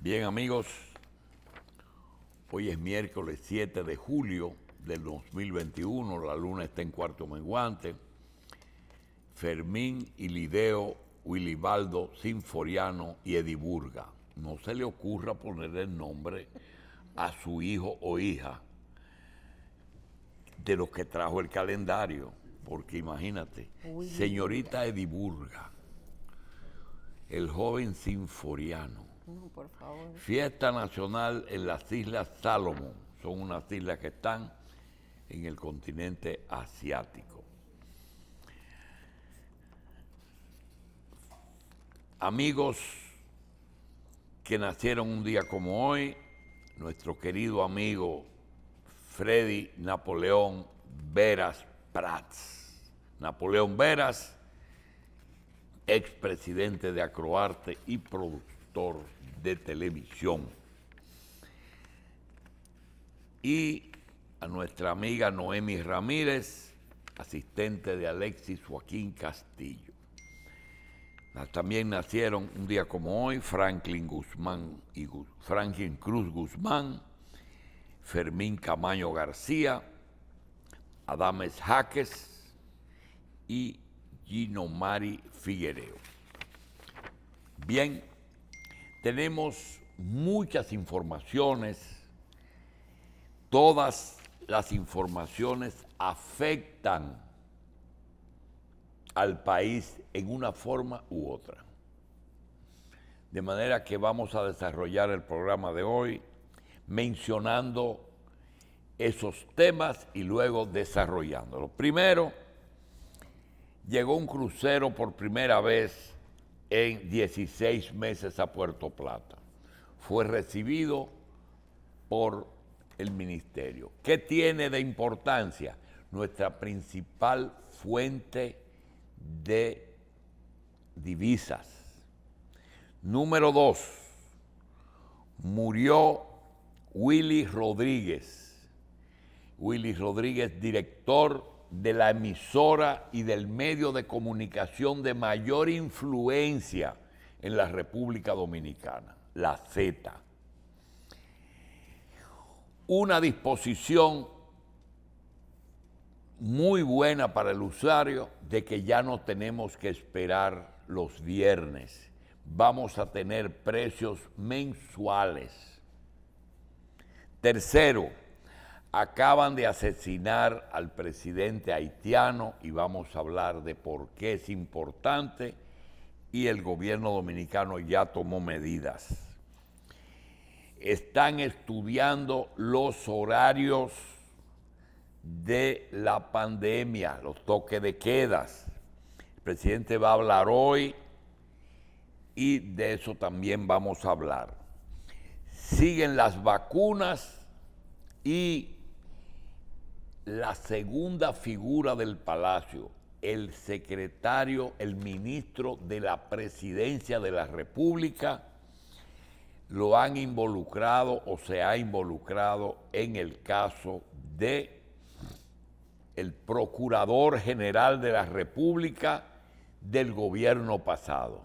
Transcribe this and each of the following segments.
Bien amigos, hoy es miércoles 7 de julio del 2021, la luna está en cuarto menguante. Fermín Ilideo Willibaldo Sinforiano y Ediburga. No se le ocurra poner el nombre a su hijo o hija de los que trajo el calendario, porque imagínate, señorita Ediburga, el joven sinforiano, Fiesta nacional en las Islas Salomón. Son unas islas que están en el continente asiático. Amigos que nacieron un día como hoy, nuestro querido amigo Freddy Napoleón Veras Prats. Napoleón Veras, expresidente de Acroarte y productor de televisión. Y a nuestra amiga Noemi Ramírez, asistente de Alexis Joaquín Castillo. También nacieron un día como hoy Franklin Guzmán y Franklin Cruz Guzmán, Fermín Camaño García, Adames Jaques y Gino Mari Figuereo. Bien, tenemos muchas informaciones, todas las informaciones afectan al país en una forma u otra. De manera que vamos a desarrollar el programa de hoy mencionando esos temas y luego desarrollándolos. Primero, llegó un crucero por primera vez en 16 meses a Puerto Plata. Fue recibido por el ministerio. ¿Qué tiene de importancia? Nuestra principal fuente de divisas. Número dos, murió Willy Rodríguez. Willy Rodríguez, director de la emisora y del medio de comunicación de mayor influencia en la República Dominicana, la Z. Una disposición muy buena para el usuario de que ya no tenemos que esperar los viernes. Vamos a tener precios mensuales. Tercero, Acaban de asesinar al presidente haitiano y vamos a hablar de por qué es importante y el gobierno dominicano ya tomó medidas. Están estudiando los horarios de la pandemia, los toques de quedas. El presidente va a hablar hoy y de eso también vamos a hablar. Siguen las vacunas y la segunda figura del palacio, el secretario, el ministro de la presidencia de la República, lo han involucrado o se ha involucrado en el caso de el procurador general de la República del gobierno pasado.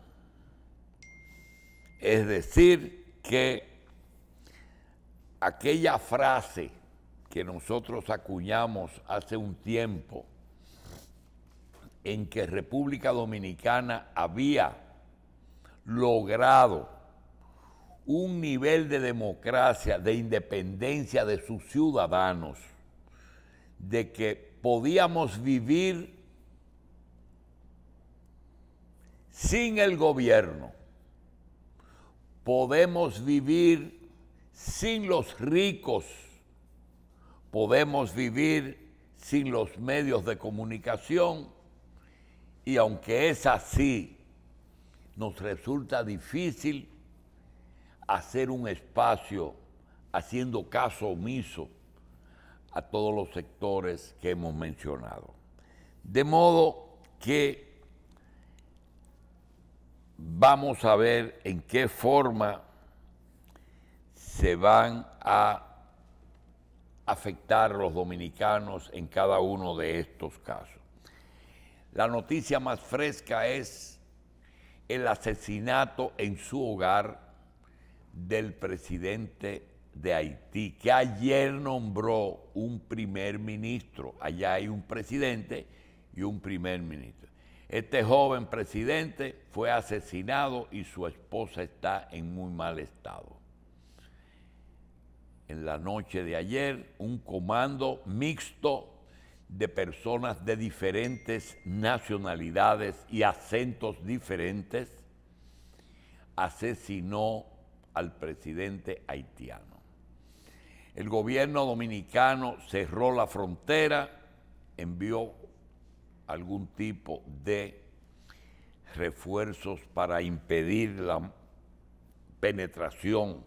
Es decir, que aquella frase que nosotros acuñamos hace un tiempo en que República Dominicana había logrado un nivel de democracia, de independencia de sus ciudadanos, de que podíamos vivir sin el gobierno, podemos vivir sin los ricos, podemos vivir sin los medios de comunicación y aunque es así, nos resulta difícil hacer un espacio haciendo caso omiso a todos los sectores que hemos mencionado. De modo que vamos a ver en qué forma se van a afectar a los dominicanos en cada uno de estos casos. La noticia más fresca es el asesinato en su hogar del presidente de Haití, que ayer nombró un primer ministro. Allá hay un presidente y un primer ministro. Este joven presidente fue asesinado y su esposa está en muy mal estado en la noche de ayer un comando mixto de personas de diferentes nacionalidades y acentos diferentes asesinó al presidente haitiano. El gobierno dominicano cerró la frontera, envió algún tipo de refuerzos para impedir la penetración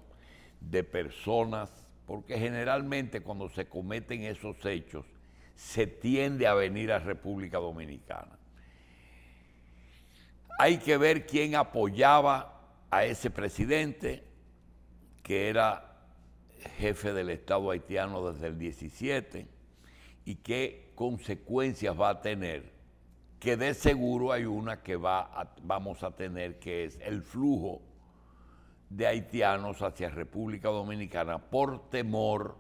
de personas porque generalmente cuando se cometen esos hechos se tiende a venir a República Dominicana. Hay que ver quién apoyaba a ese presidente, que era jefe del Estado haitiano desde el 17, y qué consecuencias va a tener, que de seguro hay una que va vamos a tener, que es el flujo de haitianos hacia República Dominicana por temor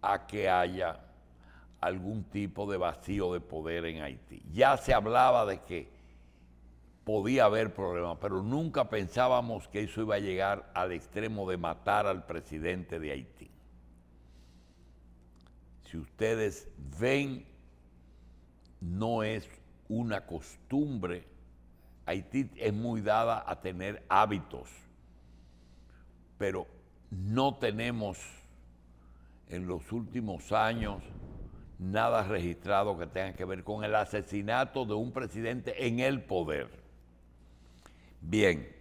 a que haya algún tipo de vacío de poder en Haití. Ya se hablaba de que podía haber problemas, pero nunca pensábamos que eso iba a llegar al extremo de matar al presidente de Haití. Si ustedes ven, no es una costumbre Haití es muy dada a tener hábitos, pero no tenemos en los últimos años nada registrado que tenga que ver con el asesinato de un presidente en el poder. Bien,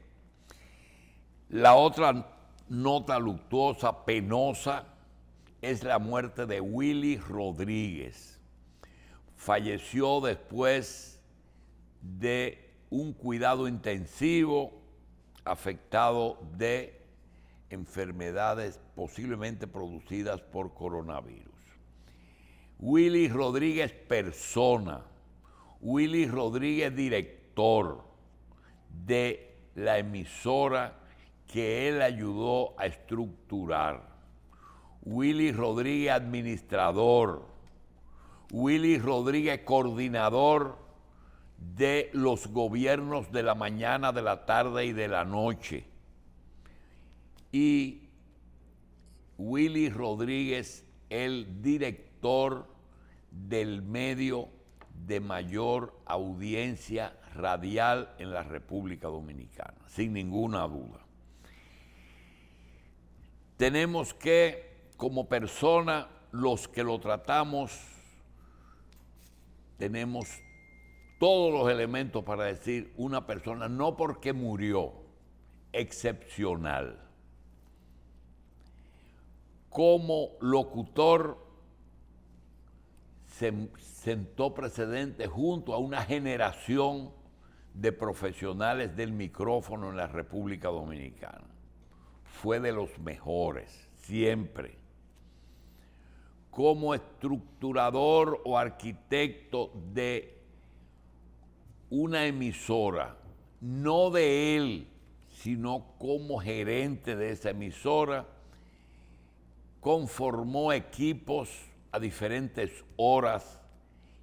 la otra nota luctuosa, penosa, es la muerte de Willy Rodríguez. Falleció después de un cuidado intensivo afectado de enfermedades posiblemente producidas por coronavirus. Willy Rodríguez persona, Willy Rodríguez director de la emisora que él ayudó a estructurar, Willy Rodríguez administrador, Willy Rodríguez coordinador de los gobiernos de la mañana, de la tarde y de la noche. Y Willy Rodríguez, el director del medio de mayor audiencia radial en la República Dominicana, sin ninguna duda. Tenemos que, como persona, los que lo tratamos, tenemos todos los elementos para decir una persona, no porque murió, excepcional. Como locutor se sentó precedente junto a una generación de profesionales del micrófono en la República Dominicana. Fue de los mejores, siempre. Como estructurador o arquitecto de una emisora, no de él, sino como gerente de esa emisora, conformó equipos a diferentes horas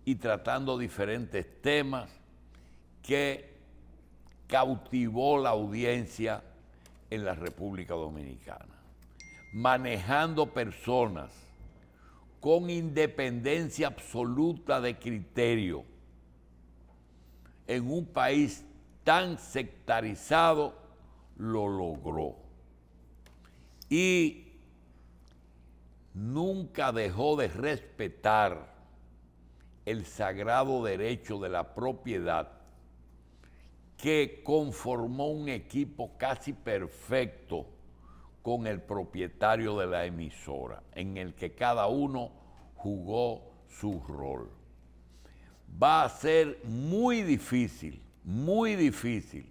y tratando diferentes temas que cautivó la audiencia en la República Dominicana, manejando personas con independencia absoluta de criterio en un país tan sectarizado lo logró. Y nunca dejó de respetar el sagrado derecho de la propiedad que conformó un equipo casi perfecto con el propietario de la emisora, en el que cada uno jugó su rol va a ser muy difícil, muy difícil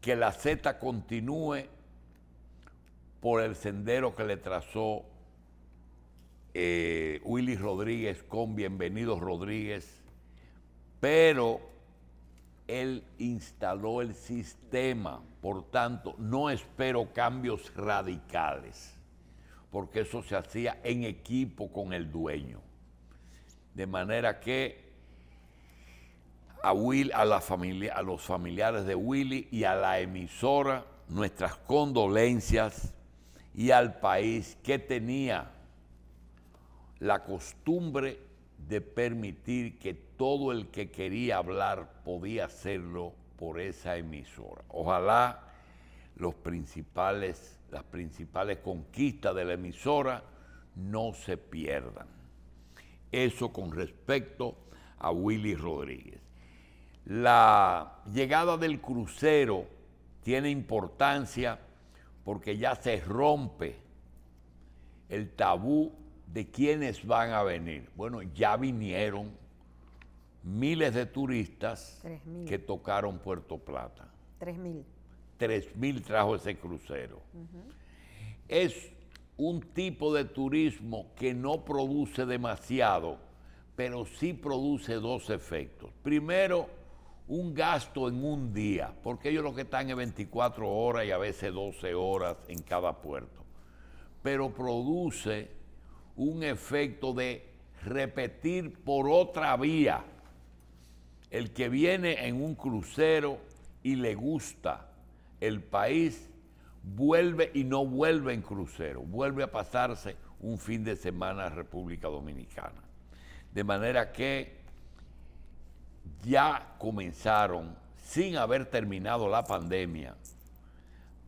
que la Z continúe por el sendero que le trazó eh, Willy Rodríguez con Bienvenidos Rodríguez, pero él instaló el sistema, por tanto, no espero cambios radicales, porque eso se hacía en equipo con el dueño. De manera que a, Will, a, los familiares de Willy y a la emisora nuestras condolencias y al país que tenía la costumbre de permitir que todo el que quería hablar podía hacerlo por esa emisora. Ojalá las principales conquistas de la emisora no se pierdan. Eso con respecto a Willy Rodríguez. La llegada del crucero tiene importancia porque ya se rompe el tabú de quiénes van a venir. Bueno, ya vinieron miles de turistas que tocaron Puerto Plata. Tres mil. Tres mil trajo ese crucero un tipo de turismo que no produce demasiado, pero sí produce dos efectos. Primero, un gasto en un día, porque ellos lo que están es 24 horas y a veces 12 horas en cada puerto, pero produce un efecto de repetir por otra vía el que viene en un crucero y le gusta el país vuelve y no vuelve en crucero, vuelve a pasarse un fin de semana en República Dominicana. De manera que ya comenzaron, sin haber terminado la pandemia,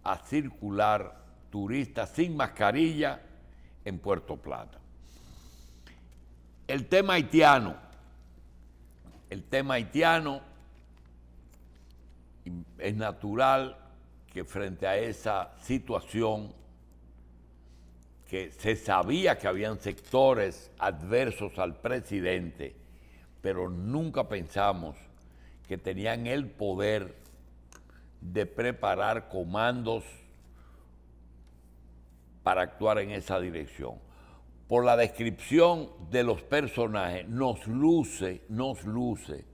a circular turistas sin mascarilla en Puerto Plata. El tema haitiano, el tema haitiano es natural que frente a esa situación que se sabía que habían sectores adversos al presidente, pero nunca pensamos que tenían el poder de preparar comandos para actuar en esa dirección. Por la descripción de los personajes, nos luce, nos luce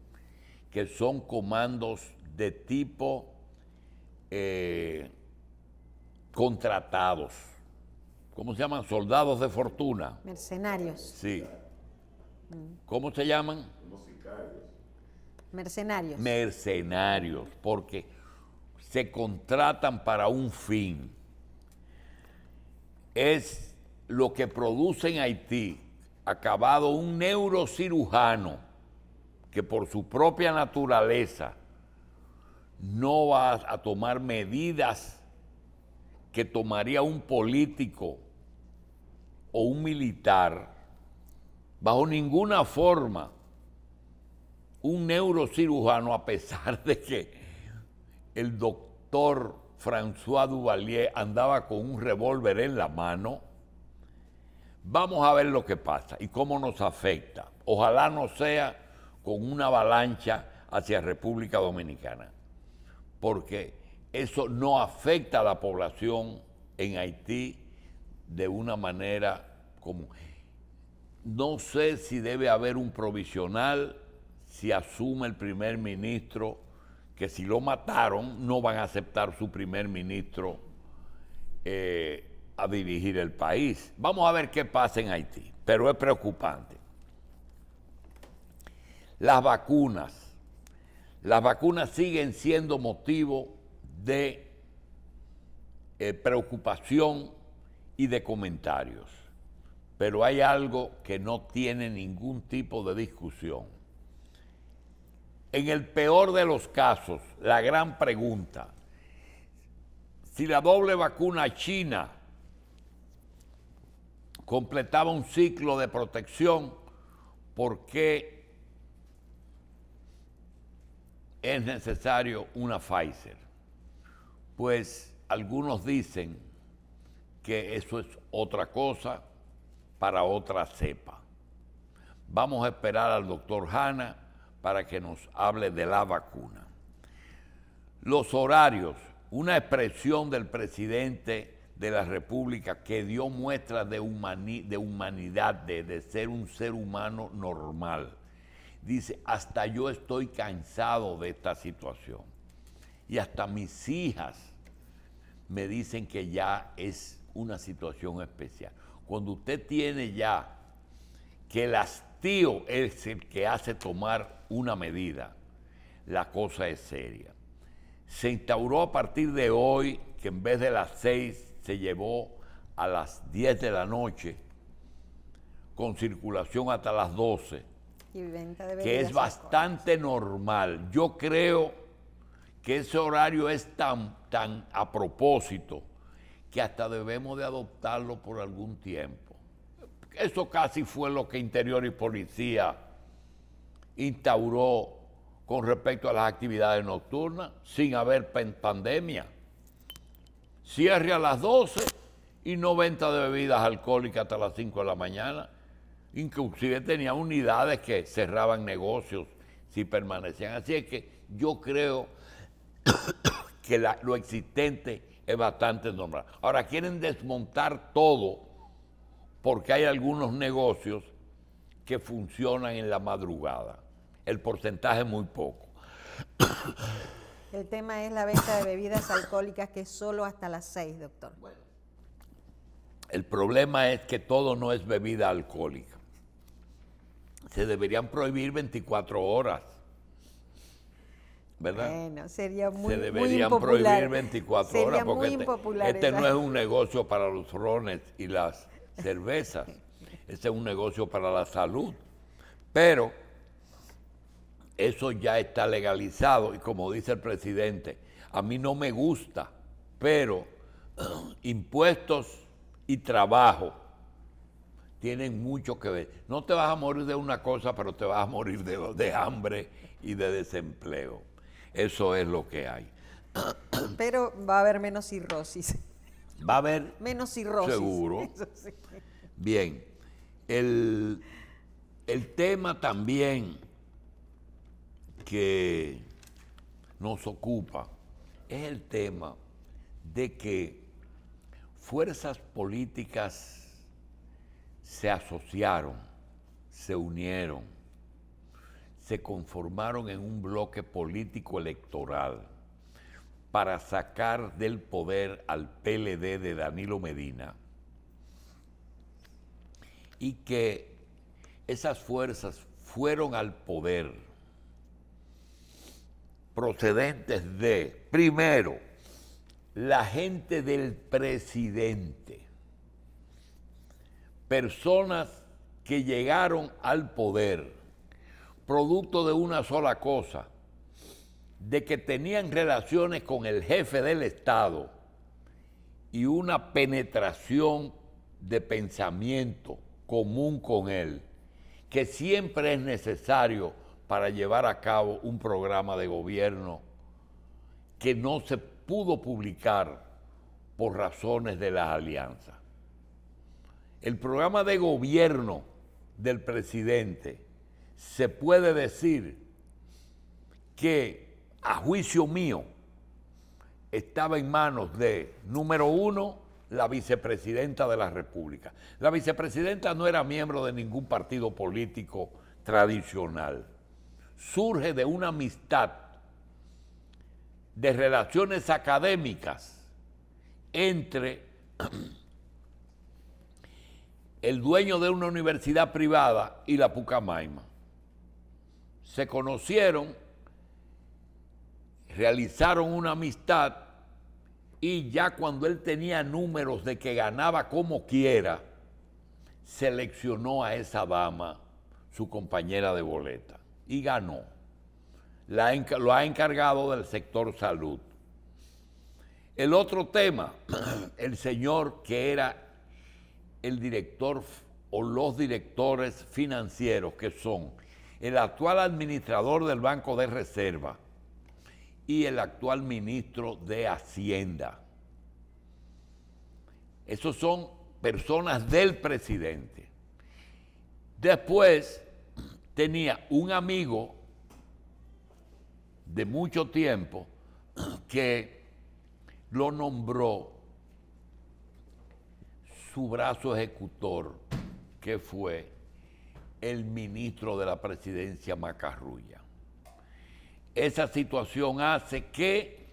que son comandos de tipo eh, contratados, ¿cómo se llaman? Soldados de fortuna. Mercenarios. Sí. Mm. ¿Cómo se llaman? Mercenarios. Mercenarios, porque se contratan para un fin. Es lo que produce en Haití, acabado un neurocirujano que por su propia naturaleza no vas a tomar medidas que tomaría un político o un militar, bajo ninguna forma, un neurocirujano, a pesar de que el doctor François Duvalier andaba con un revólver en la mano, vamos a ver lo que pasa y cómo nos afecta. Ojalá no sea con una avalancha hacia República Dominicana porque eso no afecta a la población en Haití de una manera común. No sé si debe haber un provisional, si asume el primer ministro, que si lo mataron no van a aceptar su primer ministro eh, a dirigir el país. Vamos a ver qué pasa en Haití, pero es preocupante. Las vacunas las vacunas siguen siendo motivo de eh, preocupación y de comentarios, pero hay algo que no tiene ningún tipo de discusión. En el peor de los casos, la gran pregunta, si la doble vacuna china completaba un ciclo de protección, ¿por qué es necesario una Pfizer? Pues algunos dicen que eso es otra cosa para otra cepa. Vamos a esperar al doctor Hanna para que nos hable de la vacuna. Los horarios, una expresión del presidente de la República que dio muestras de, humanidad, de ser un ser humano normal dice, hasta yo estoy cansado de esta situación. Y hasta mis hijas me dicen que ya es una situación especial. Cuando usted tiene ya que el hastío es el que hace tomar una medida, la cosa es seria. Se instauró a partir de hoy, que en vez de las seis se llevó a las diez de la noche, con circulación hasta las doce que es bastante normal. Yo creo que ese horario es tan, tan a propósito que hasta debemos de adoptarlo por algún tiempo. Eso casi fue lo que Interior y Policía instauró con respecto a las actividades nocturnas, sin haber pandemia. Cierre a las 12 y no venta de bebidas alcohólicas hasta las 5 de la mañana. Inclusive tenía unidades que cerraban negocios si permanecían. Así es que yo creo que lo existente es bastante normal. Ahora quieren desmontar todo porque hay algunos negocios que funcionan en la madrugada. El porcentaje es muy poco. El tema es la venta de bebidas alcohólicas que es solo hasta las seis doctor. Bueno, el problema es que todo no es bebida alcohólica se deberían prohibir 24 horas. ¿Verdad? Bueno, sería muy Se deberían prohibir 24 horas porque este, este no es un negocio para los rones y las cervezas. este es un negocio para la salud. Pero eso ya está legalizado y como dice el presidente, a mí no me gusta, pero impuestos y trabajo tienen mucho que ver. No te vas a morir de una cosa, pero te vas a morir de, hambre y de desempleo. Eso es lo que hay. Pero va a haber menos cirrosis. Va a haber. Menos cirrosis. Seguro. Bien. El, el tema también que nos ocupa es el tema de que fuerzas políticas se asociaron, se unieron, se conformaron en un bloque político electoral para sacar del poder al PLD de Danilo Medina y que esas fuerzas fueron al poder procedentes de, primero, la gente del presidente, personas que llegaron al poder, producto de una sola cosa, de que tenían relaciones con el jefe del Estado y una penetración de pensamiento común con él, que siempre es necesario para llevar a cabo un programa de gobierno que no se pudo publicar por razones de las alianzas el programa de gobierno del presidente, se puede decir que, a juicio mío, estaba en manos de, número uno, la vicepresidenta de la República. La vicepresidenta no era miembro de ningún partido político tradicional. Surge de una amistad de relaciones académicas entre el dueño de una universidad privada y la Pucamaima. Se conocieron, realizaron una amistad y ya cuando él tenía números de que ganaba como quiera, seleccionó a esa dama, su compañera de boleta, y ganó. La, lo ha encargado del sector salud. El otro tema, el señor que era el director o los directores financieros que son el actual administrador del Banco de Reserva y el actual ministro de Hacienda. Esos son personas del presidente. Después tenía un amigo de mucho tiempo que lo nombró su brazo ejecutor, que fue el ministro de la presidencia Macarrulla. Esa situación hace que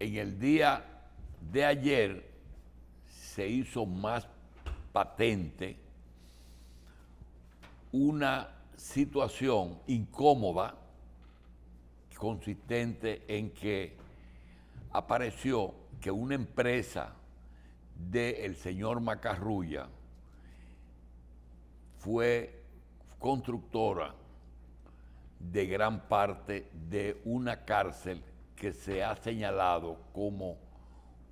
en el día de ayer se hizo más patente una situación incómoda consistente en que apareció que una empresa del el señor Macarrulla fue constructora de gran parte de una cárcel que se ha señalado como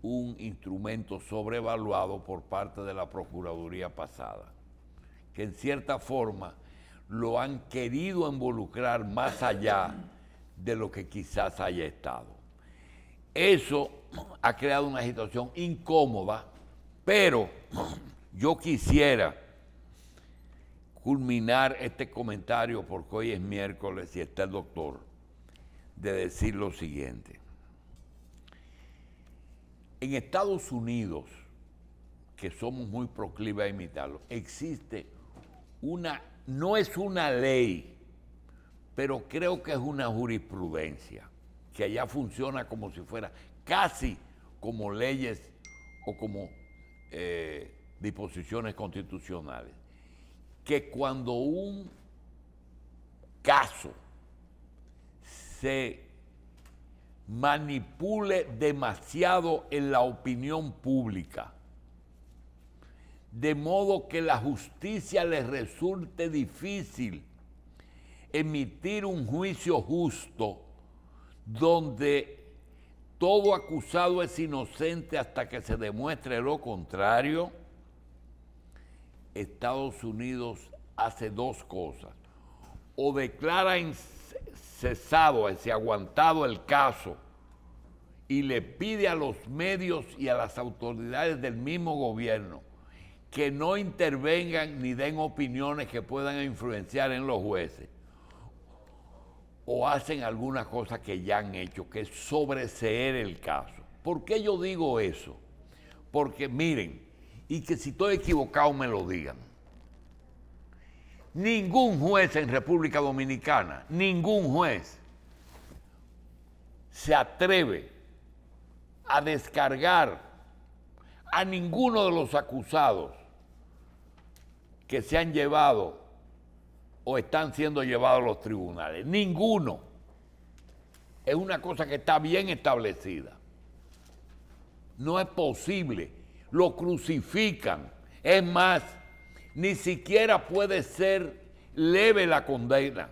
un instrumento sobrevaluado por parte de la Procuraduría pasada, que en cierta forma lo han querido involucrar más allá de lo que quizás haya estado. Eso ha creado una situación incómoda, pero yo quisiera culminar este comentario, porque hoy es miércoles y está el doctor, de decir lo siguiente. En Estados Unidos, que somos muy proclives a imitarlo, existe una, no es una ley, pero creo que es una jurisprudencia que allá funciona como si fuera casi como leyes o como eh, disposiciones constitucionales, que cuando un caso se manipule demasiado en la opinión pública, de modo que la justicia le resulte difícil emitir un juicio justo, donde todo acusado es inocente hasta que se demuestre lo contrario, Estados Unidos hace dos cosas. O declara cesado, ese aguantado el caso, y le pide a los medios y a las autoridades del mismo gobierno que no intervengan ni den opiniones que puedan influenciar en los jueces o hacen alguna cosa que ya han hecho, que es sobreseer el caso. ¿Por qué yo digo eso? Porque miren, y que si estoy equivocado me lo digan. Ningún juez en República Dominicana, ningún juez se atreve a descargar a ninguno de los acusados que se han llevado o están siendo llevados a los tribunales. Ninguno. Es una cosa que está bien establecida. No es posible. Lo crucifican. Es más, ni siquiera puede ser leve la condena.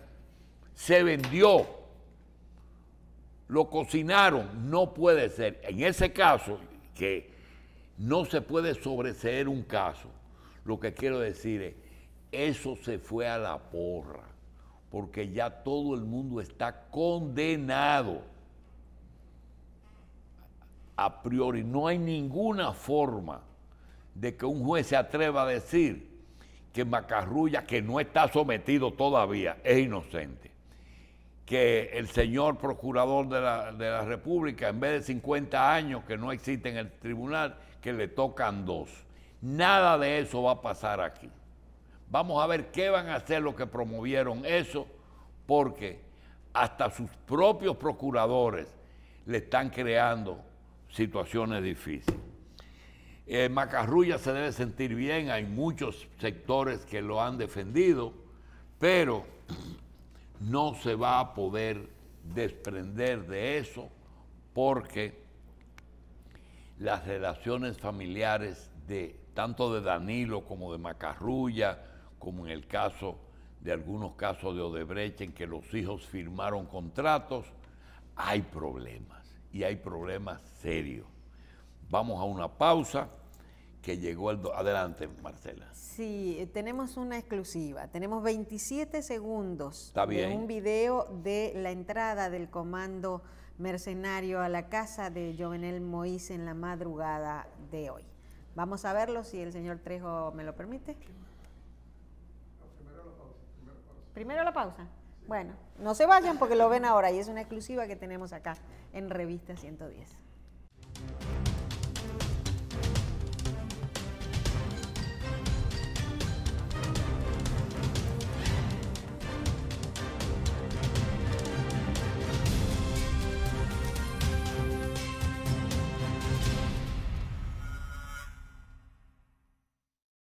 Se vendió. Lo cocinaron. No puede ser. En ese caso, que no se puede sobreseer un caso, lo que quiero decir es, eso se fue a la porra, porque ya todo el mundo está condenado. A priori, no hay ninguna forma de que un juez se atreva a decir que Macarrulla, que no está sometido todavía, es inocente. Que el señor procurador de la, de la, República, en vez de 50 años que no existe en el tribunal, que le tocan dos. Nada de eso va a pasar aquí. Vamos a ver qué van a hacer los que promovieron eso, porque hasta sus propios procuradores le están creando situaciones difíciles. Eh, Macarrulla se debe sentir bien, hay muchos sectores que lo han defendido, pero no se va a poder desprender de eso porque las relaciones familiares de tanto de Danilo como de Macarrulla, como en el caso de algunos casos de Odebrecht en que los hijos firmaron contratos, hay problemas y hay problemas serios. Vamos a una pausa que llegó el... Adelante, Marcela. Sí, tenemos una exclusiva. Tenemos 27 segundos de un video de la entrada del comando mercenario a la casa de Jovenel Moïse en la madrugada de hoy. Vamos a verlo si el señor Trejo me lo permite. Primero la pausa. Bueno, no se vayan porque lo ven ahora y es una exclusiva que tenemos acá en Revista 110.